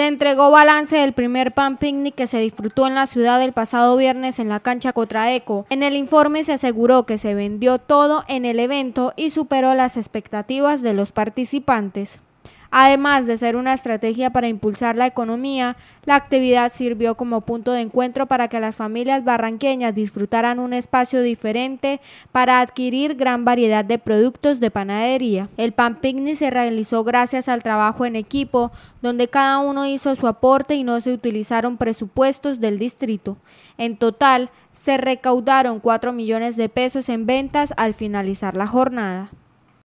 Se entregó balance del primer pan picnic que se disfrutó en la ciudad el pasado viernes en la cancha Cotraeco. En el informe se aseguró que se vendió todo en el evento y superó las expectativas de los participantes. Además de ser una estrategia para impulsar la economía, la actividad sirvió como punto de encuentro para que las familias barranqueñas disfrutaran un espacio diferente para adquirir gran variedad de productos de panadería. El Pan Picnic se realizó gracias al trabajo en equipo, donde cada uno hizo su aporte y no se utilizaron presupuestos del distrito. En total, se recaudaron 4 millones de pesos en ventas al finalizar la jornada.